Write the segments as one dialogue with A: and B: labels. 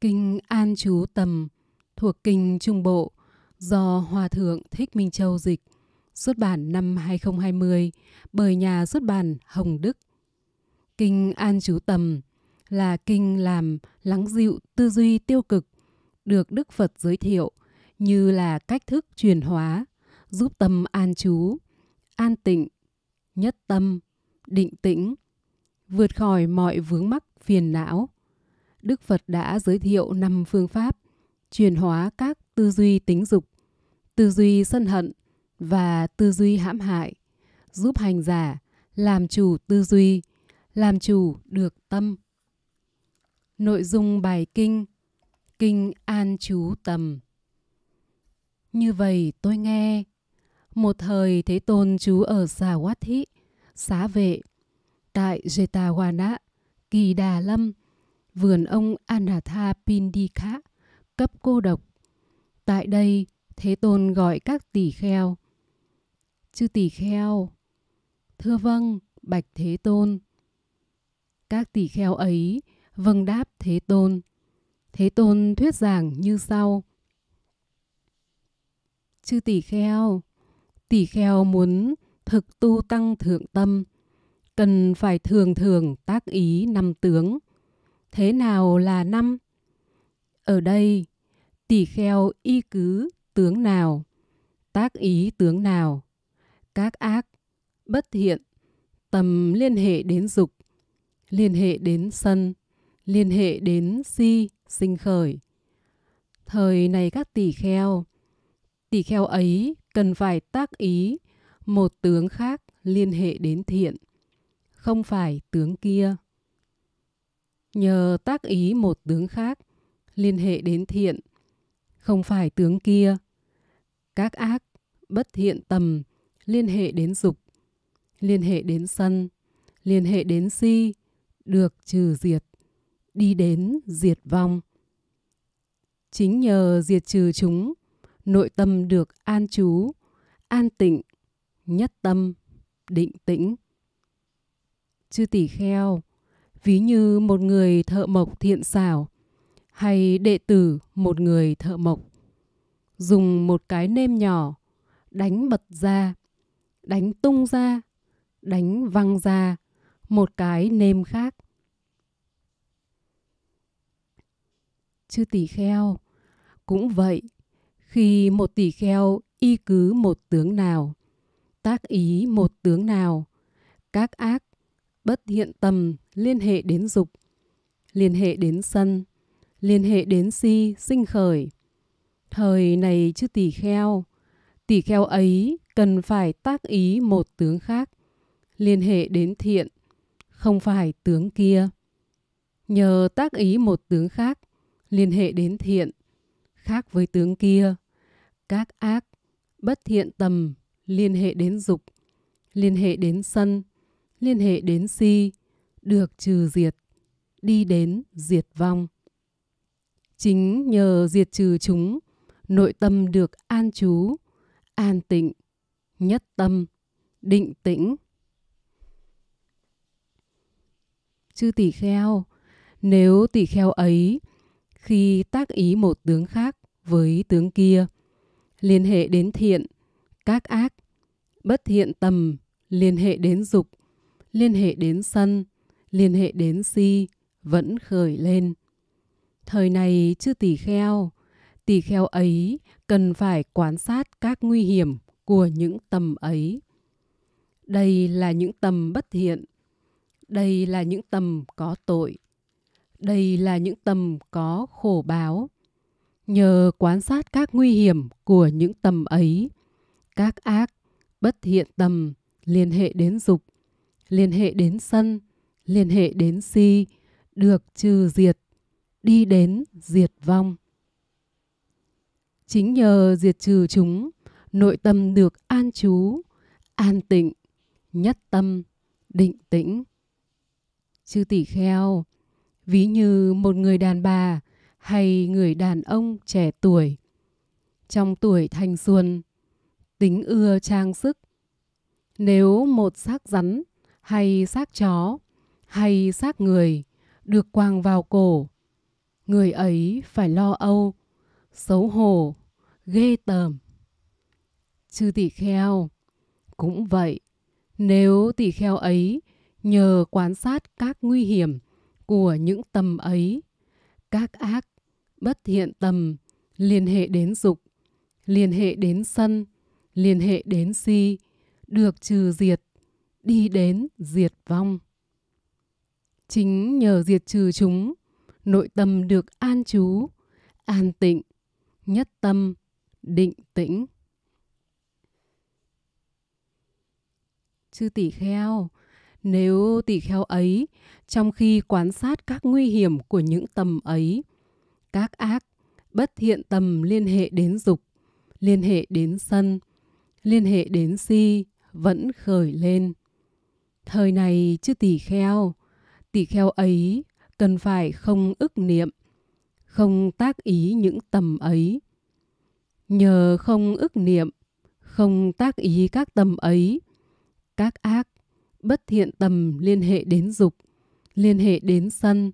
A: Kinh An Chú Tầm thuộc Kinh Trung Bộ do Hòa Thượng Thích Minh Châu dịch, xuất bản năm 2020 bởi nhà xuất bản Hồng Đức. Kinh An Chú Tầm là kinh làm lắng dịu tư duy tiêu cực, được Đức Phật giới thiệu như là cách thức chuyển hóa, giúp tâm an chú, an tịnh, nhất tâm, định tĩnh, vượt khỏi mọi vướng mắc phiền não, Đức Phật đã giới thiệu năm phương pháp chuyển hóa các tư duy tính dục, tư duy sân hận và tư duy hãm hại, giúp hành giả làm chủ tư duy, làm chủ được tâm. Nội dung bài kinh Kinh An Chú Tầm Như vậy tôi nghe, một thời Thế Tôn chú ở Xà Quát Thị, Xá Vệ, tại Jetawana, Kỳ Đà Lâm, vườn ông Anatha Pindika, cấp cô độc. Tại đây, Thế Tôn gọi các tỷ kheo. Chư tỷ kheo, thưa vâng, bạch Thế Tôn. Các tỷ kheo ấy vâng đáp Thế Tôn. Thế Tôn thuyết giảng như sau. Chư tỷ kheo, tỷ kheo muốn thực tu tăng thượng tâm, cần phải thường thường tác ý năm tướng – thế nào là năm ở đây tỷ kheo y cứ tướng nào tác ý tướng nào các ác bất thiện tầm liên hệ đến dục liên hệ đến sân liên hệ đến si sinh khởi thời này các tỷ kheo tỷ kheo ấy cần phải tác ý một tướng khác liên hệ đến thiện không phải tướng kia nhờ tác ý một tướng khác liên hệ đến thiện không phải tướng kia các ác bất thiện tầm liên hệ đến dục liên hệ đến sân liên hệ đến si được trừ diệt đi đến diệt vong chính nhờ diệt trừ chúng nội tâm được an trú an tịnh nhất tâm định tĩnh chư tỷ kheo ví như một người thợ mộc thiện xảo hay đệ tử một người thợ mộc dùng một cái nêm nhỏ đánh bật ra đánh tung ra đánh văng ra một cái nêm khác chư tỷ kheo cũng vậy khi một tỷ kheo y cứ một tướng nào tác ý một tướng nào các ác bất hiện tâm liên hệ đến dục, liên hệ đến sân, liên hệ đến si sinh khởi. Thời này chứ tỳ kheo, tỳ kheo ấy cần phải tác ý một tướng khác, liên hệ đến thiện, không phải tướng kia. Nhờ tác ý một tướng khác, liên hệ đến thiện, khác với tướng kia, các ác, bất thiện tầm, liên hệ đến dục, liên hệ đến sân, liên hệ đến si, được trừ diệt, đi đến diệt vong. Chính nhờ diệt trừ chúng, nội tâm được an trú, an tịnh, nhất tâm, định tĩnh. Chư tỷ kheo, nếu tỷ kheo ấy khi tác ý một tướng khác với tướng kia, liên hệ đến thiện, các ác, bất thiện tầm, liên hệ đến dục, liên hệ đến sân, liên hệ đến si, vẫn khởi lên. Thời này chưa tỳ kheo, tỳ kheo ấy cần phải quan sát các nguy hiểm của những tầm ấy. Đây là những tầm bất thiện, đây là những tầm có tội, đây là những tầm có khổ báo. Nhờ quan sát các nguy hiểm của những tầm ấy, các ác, bất thiện tầm liên hệ đến dục, liên hệ đến sân, liên hệ đến si, được trừ diệt, đi đến diệt vong. Chính nhờ diệt trừ chúng, nội tâm được an trú, an tịnh, nhất tâm, định tĩnh. Chư tỷ kheo, ví như một người đàn bà hay người đàn ông trẻ tuổi. Trong tuổi thanh xuân, tính ưa trang sức. Nếu một xác rắn hay xác chó hay xác người được quàng vào cổ người ấy phải lo âu xấu hổ ghê tởm chư tỷ kheo cũng vậy nếu tỷ kheo ấy nhờ quan sát các nguy hiểm của những tầm ấy các ác bất thiện tầm liên hệ đến dục liên hệ đến sân liên hệ đến si được trừ diệt đi đến diệt vong. Chính nhờ diệt trừ chúng, nội tâm được an trú, an tịnh, nhất tâm, định tĩnh. Chư tỷ kheo, nếu tỷ kheo ấy, trong khi quan sát các nguy hiểm của những tầm ấy, các ác, bất thiện tầm liên hệ đến dục, liên hệ đến sân, liên hệ đến si vẫn khởi lên. Thời này chứ tỳ kheo, tỳ kheo ấy cần phải không ức niệm, không tác ý những tầm ấy. Nhờ không ức niệm, không tác ý các tầm ấy, các ác, bất thiện tầm liên hệ đến dục, liên hệ đến sân,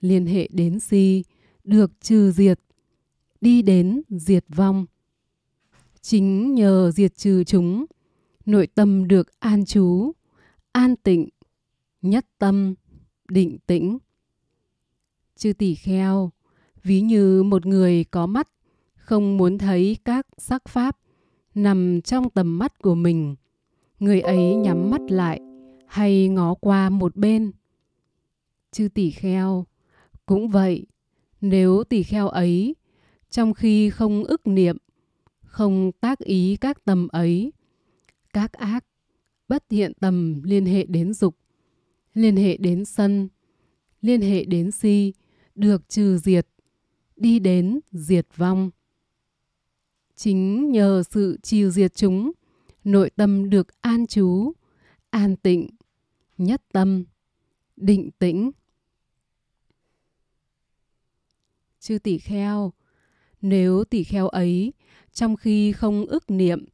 A: liên hệ đến si, được trừ diệt, đi đến diệt vong. Chính nhờ diệt trừ chúng, nội tâm được an trú, an tịnh, nhất tâm, định tĩnh. Chư tỷ kheo, ví như một người có mắt, không muốn thấy các sắc pháp nằm trong tầm mắt của mình. Người ấy nhắm mắt lại hay ngó qua một bên. Chư tỷ kheo, cũng vậy, nếu tỷ kheo ấy, trong khi không ức niệm, không tác ý các tầm ấy, các ác bất hiện tầm liên hệ đến dục, liên hệ đến sân, liên hệ đến si, được trừ diệt, đi đến diệt vong. Chính nhờ sự trừ diệt chúng, nội tâm được an trú, an tịnh, nhất tâm, định tĩnh. Chư tỷ kheo, nếu tỷ kheo ấy, trong khi không ức niệm,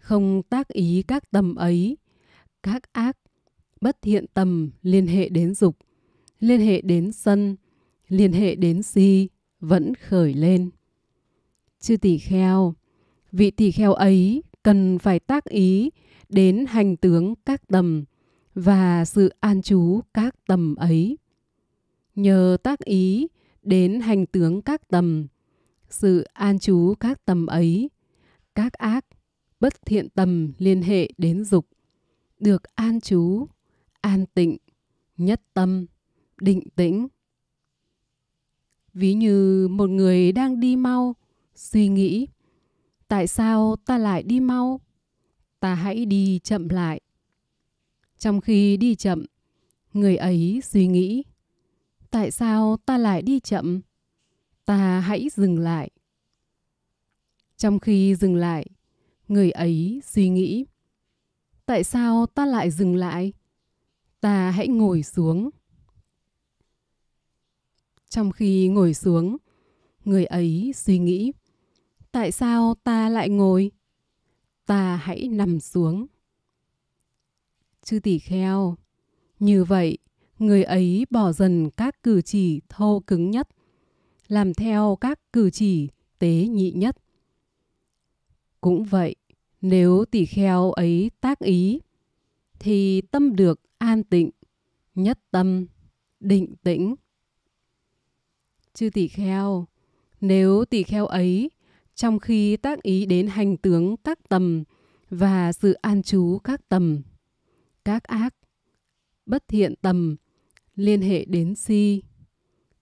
A: không tác ý các tâm ấy, các ác, bất thiện tâm liên hệ đến dục, liên hệ đến sân, liên hệ đến si vẫn khởi lên. Chư tỳ kheo, vị tỳ kheo ấy cần phải tác ý đến hành tướng các tầm và sự an trú các tầm ấy. Nhờ tác ý đến hành tướng các tầm, sự an trú các tầm ấy, các ác, bất thiện tầm liên hệ đến dục, được an trú, an tịnh, nhất tâm, định tĩnh. Ví như một người đang đi mau, suy nghĩ, tại sao ta lại đi mau? Ta hãy đi chậm lại. Trong khi đi chậm, người ấy suy nghĩ, tại sao ta lại đi chậm? Ta hãy dừng lại. Trong khi dừng lại, người ấy suy nghĩ, tại sao ta lại dừng lại ta hãy ngồi xuống trong khi ngồi xuống người ấy suy nghĩ tại sao ta lại ngồi ta hãy nằm xuống chư tỷ kheo như vậy người ấy bỏ dần các cử chỉ thô cứng nhất làm theo các cử chỉ tế nhị nhất cũng vậy nếu tỳ kheo ấy tác ý, thì tâm được an tịnh, nhất tâm, định tĩnh. Chư tỳ kheo, nếu tỳ kheo ấy trong khi tác ý đến hành tướng các tầm và sự an trú các tầm, các ác, bất thiện tầm, liên hệ đến si,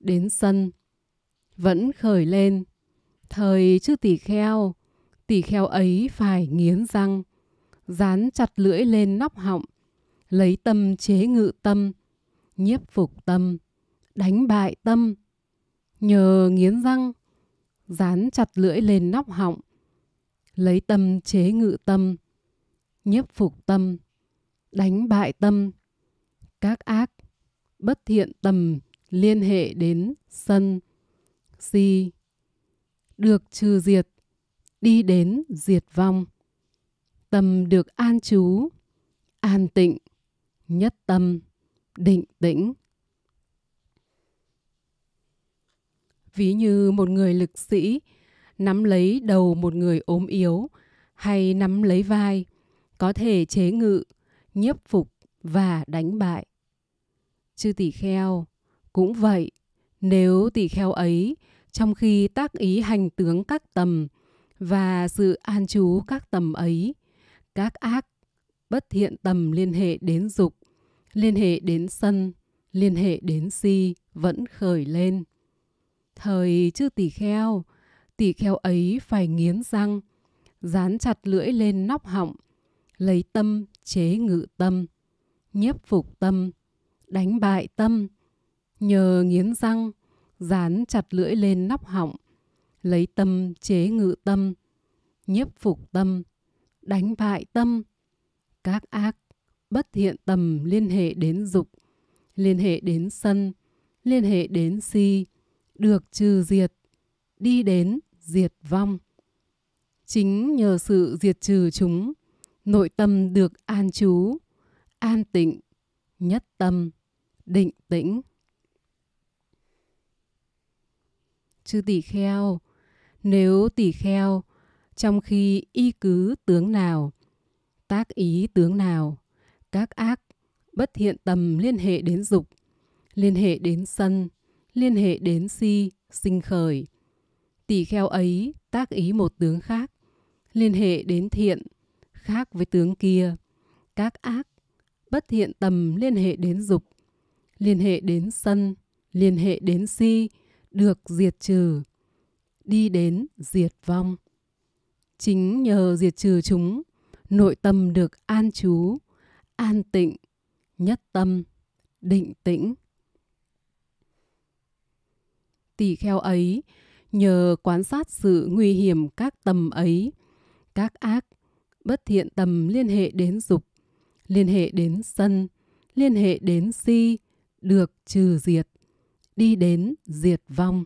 A: đến sân, vẫn khởi lên. Thời chư tỳ kheo, tỳ kheo ấy phải nghiến răng, dán chặt lưỡi lên nóc họng, lấy tâm chế ngự tâm, nhiếp phục tâm, đánh bại tâm. Nhờ nghiến răng, dán chặt lưỡi lên nóc họng, lấy tâm chế ngự tâm, nhiếp phục tâm, đánh bại tâm. Các ác, bất thiện tầm liên hệ đến sân, si, được trừ diệt đi đến diệt vong. Tâm được an trú, an tịnh, nhất tâm, định tĩnh. Ví như một người lực sĩ nắm lấy đầu một người ốm yếu hay nắm lấy vai, có thể chế ngự, nhiếp phục và đánh bại. Chư tỷ kheo cũng vậy, nếu tỷ kheo ấy trong khi tác ý hành tướng các tầm và sự an trú các tầm ấy. Các ác bất thiện tầm liên hệ đến dục, liên hệ đến sân, liên hệ đến si vẫn khởi lên. Thời chư tỳ kheo, tỳ kheo ấy phải nghiến răng, dán chặt lưỡi lên nóc họng, lấy tâm chế ngự tâm, nhiếp phục tâm, đánh bại tâm, nhờ nghiến răng, dán chặt lưỡi lên nóc họng, lấy tâm chế ngự tâm, nhiếp phục tâm, đánh bại tâm. Các ác, bất thiện tâm liên hệ đến dục, liên hệ đến sân, liên hệ đến si, được trừ diệt, đi đến diệt vong. Chính nhờ sự diệt trừ chúng, nội tâm được an trú, an tịnh, nhất tâm, định tĩnh. Chư tỷ kheo, nếu tỳ kheo, trong khi y cứ tướng nào, tác ý tướng nào, các ác, bất thiện tầm liên hệ đến dục, liên hệ đến sân, liên hệ đến si, sinh khởi. tỳ kheo ấy tác ý một tướng khác, liên hệ đến thiện, khác với tướng kia. Các ác, bất thiện tầm liên hệ đến dục, liên hệ đến sân, liên hệ đến si, được diệt trừ đi đến diệt vong. Chính nhờ diệt trừ chúng, nội tâm được an trú, an tịnh, nhất tâm, định tĩnh. Tỳ kheo ấy, nhờ quan sát sự nguy hiểm các tâm ấy, các ác, bất thiện tâm liên hệ đến dục, liên hệ đến sân, liên hệ đến si, được trừ diệt, đi đến diệt vong.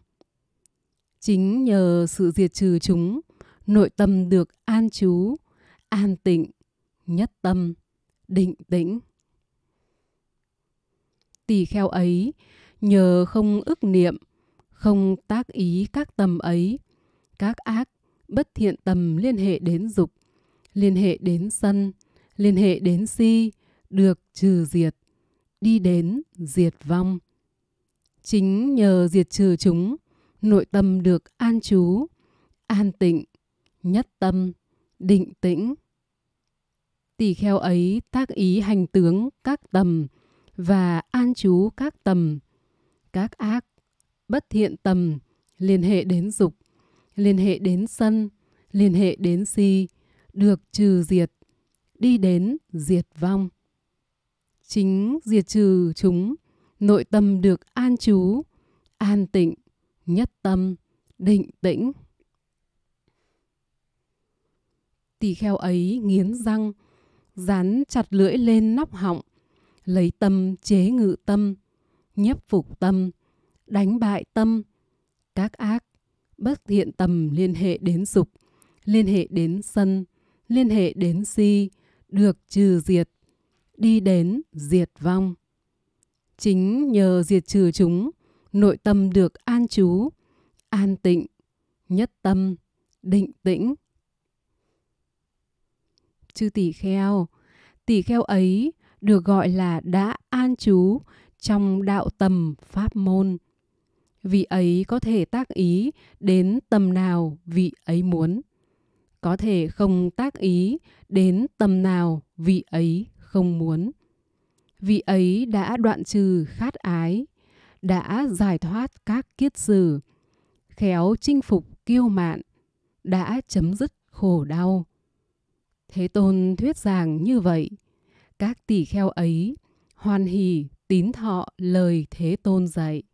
A: Chính nhờ sự diệt trừ chúng, nội tâm được an trú, an tịnh, nhất tâm, định tĩnh. Tỳ kheo ấy, nhờ không ức niệm, không tác ý các tâm ấy, các ác, bất thiện tâm liên hệ đến dục, liên hệ đến sân, liên hệ đến si, được trừ diệt, đi đến diệt vong. Chính nhờ diệt trừ chúng, nội tâm được an trú, an tịnh, nhất tâm, định tĩnh. Tỳ kheo ấy tác ý hành tướng các tầm và an trú các tầm, các ác, bất thiện tầm, liên hệ đến dục, liên hệ đến sân, liên hệ đến si, được trừ diệt, đi đến diệt vong. Chính diệt trừ chúng, nội tâm được an trú, an tịnh, nhất tâm, định tĩnh. Tỳ kheo ấy nghiến răng, dán chặt lưỡi lên nóc họng, lấy tâm chế ngự tâm, nhiếp phục tâm, đánh bại tâm, các ác, bất thiện tâm liên hệ đến dục, liên hệ đến sân, liên hệ đến si, được trừ diệt, đi đến diệt vong. Chính nhờ diệt trừ chúng, nội tâm được an trú, an tịnh, nhất tâm, định tĩnh. Chư tỷ kheo, tỷ kheo ấy được gọi là đã an trú trong đạo tầm pháp môn. Vị ấy có thể tác ý đến tầm nào vị ấy muốn, có thể không tác ý đến tầm nào vị ấy không muốn. Vị ấy đã đoạn trừ khát ái, đã giải thoát các kiết sử, khéo chinh phục kiêu mạn, đã chấm dứt khổ đau. Thế Tôn thuyết giảng như vậy, các tỷ kheo ấy hoàn hỷ tín thọ lời Thế Tôn dạy.